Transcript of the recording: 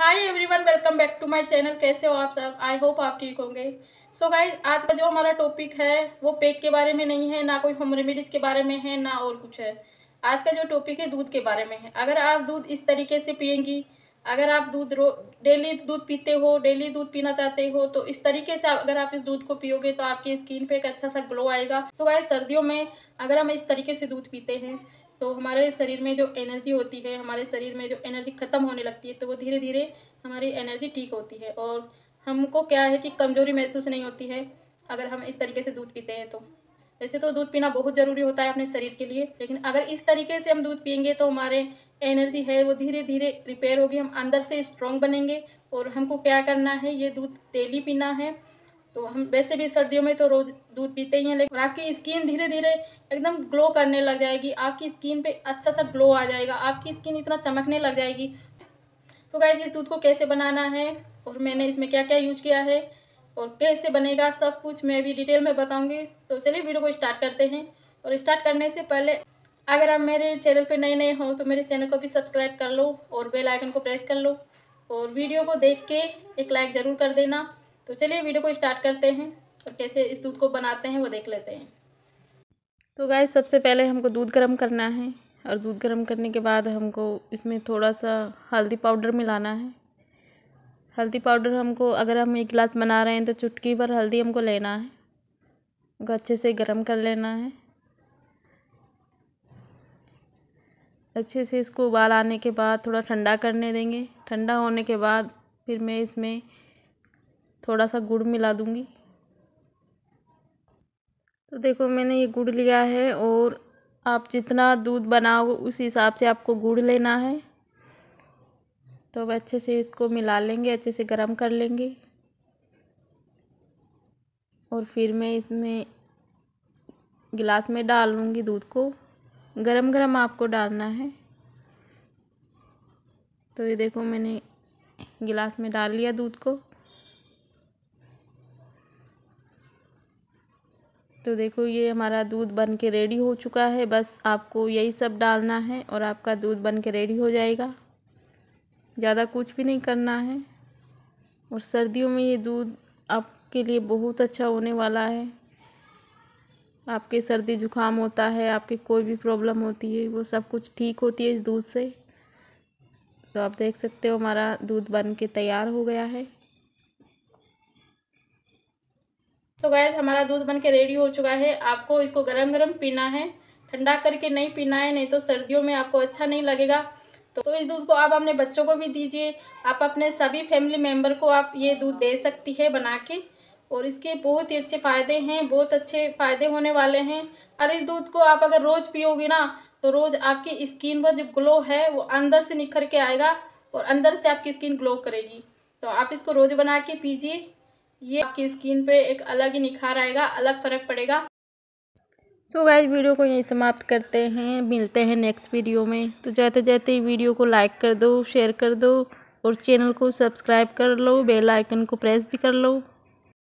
hi everyone welcome back to my channel कैसे हो आप सब आई होप आप ठीक होंगे सो so गाइज आज का जो हमारा टॉपिक है वो पेक के बारे में नहीं है ना कोई होम रेमेडीज के बारे में है ना और कुछ है आज का जो टॉपिक है दूध के बारे में है अगर आप दूध इस तरीके से पियेंगी अगर आप दूध रो डेली दूध पीते हो डेली दूध पीना चाहते हो तो इस तरीके से अगर आप इस दूध को पियोगे तो आपकी स्किन पे एक अच्छा सा ग्लो आएगा तो गाय सर्दियों में अगर हम इस तरीके से दूध पीते हैं तो हमारे शरीर में जो एनर्जी होती है हमारे शरीर में जो एनर्जी ख़त्म होने लगती है तो वो धीरे धीरे हमारी एनर्जी ठीक होती है और हमको क्या है कि कमज़ोरी महसूस नहीं होती है अगर हम इस तरीके से दूध पीते हैं तो वैसे तो दूध पीना बहुत ज़रूरी होता है अपने शरीर के लिए लेकिन अगर इस तरीके से हम दूध पियेंगे तो हमारे एनर्जी है वो धीरे धीरे रिपेयर होगी हम अंदर से स्ट्रॉन्ग बनेंगे और हमको क्या करना है ये दूध डेली पीना है तो हम वैसे भी सर्दियों में तो रोज़ दूध पीते ही हैं लेकिन और आपकी स्किन धीरे धीरे एकदम ग्लो करने लग जाएगी आपकी स्किन पे अच्छा सा ग्लो आ जाएगा आपकी स्किन इतना चमकने लग जाएगी तो गाय इस दूध को कैसे बनाना है और मैंने इसमें क्या क्या यूज किया है और कैसे बनेगा सब कुछ मैं भी डिटेल में बताऊँगी तो चलिए वीडियो को स्टार्ट करते हैं और स्टार्ट करने से पहले अगर आप मेरे चैनल पर नए नए हो तो मेरे चैनल को भी सब्सक्राइब कर लो और बेल आइकन को प्रेस कर लो और वीडियो को देख के एक लाइक ज़रूर कर देना तो चलिए वीडियो को स्टार्ट करते हैं और कैसे इस दूध को बनाते हैं वो देख लेते हैं तो गाय सबसे पहले हमको दूध गर्म करना है और दूध गर्म करने के बाद हमको इसमें थोड़ा सा हल्दी पाउडर मिलाना है हल्दी पाउडर हमको अगर हम एक गिलास बना रहे हैं तो चुटकी भर हल्दी हमको लेना है उनको अच्छे से गर्म कर लेना है अच्छे से इसको उबाल आने के बाद थोड़ा ठंडा करने देंगे ठंडा होने के बाद फिर मैं इसमें थोड़ा सा गुड़ मिला दूंगी तो देखो मैंने ये गुड़ लिया है और आप जितना दूध बनाओगे उस हिसाब से आपको गुड़ लेना है तो अब अच्छे से इसको मिला लेंगे अच्छे से गर्म कर लेंगे और फिर मैं इसमें गिलास में डाल लूँगी दूध को गरम गरम आपको डालना है तो ये देखो मैंने गिलास में डाल लिया दूध को तो देखो ये हमारा दूध बन के रेडी हो चुका है बस आपको यही सब डालना है और आपका दूध बन के रेडी हो जाएगा ज़्यादा कुछ भी नहीं करना है और सर्दियों में ये दूध आपके लिए बहुत अच्छा होने वाला है आपके सर्दी जुकाम होता है आपकी कोई भी प्रॉब्लम होती है वो सब कुछ ठीक होती है इस दूध से तो आप देख सकते हो हमारा दूध बन के तैयार हो गया है सो गैस हमारा दूध बन के रेडी हो चुका है आपको इसको गरम गरम पीना है ठंडा करके नहीं पीना है नहीं तो सर्दियों में आपको अच्छा नहीं लगेगा तो, तो इस दूध को आप अपने बच्चों को भी दीजिए आप अपने सभी फैमिली मेम्बर को आप ये दूध दे सकती है बना के और इसके बहुत ही अच्छे फ़ायदे हैं बहुत अच्छे फ़ायदे होने वाले हैं और इस दूध को आप अगर रोज़ पियोगे ना तो रोज़ आपकी स्किन पर जो ग्लो है वो अंदर से निखर के आएगा और अंदर से आपकी स्किन ग्लो करेगी तो आप इसको रोज़ बना के पीजिए ये आपकी स्किन पे एक अलग ही निखार आएगा अलग फ़र्क पड़ेगा सो so गाइज वीडियो को यहीं समाप्त करते हैं मिलते हैं नेक्स्ट वीडियो में तो जाते जाते वीडियो को लाइक कर दो शेयर कर दो और चैनल को सब्सक्राइब कर लो बेल आइकन को प्रेस भी कर लो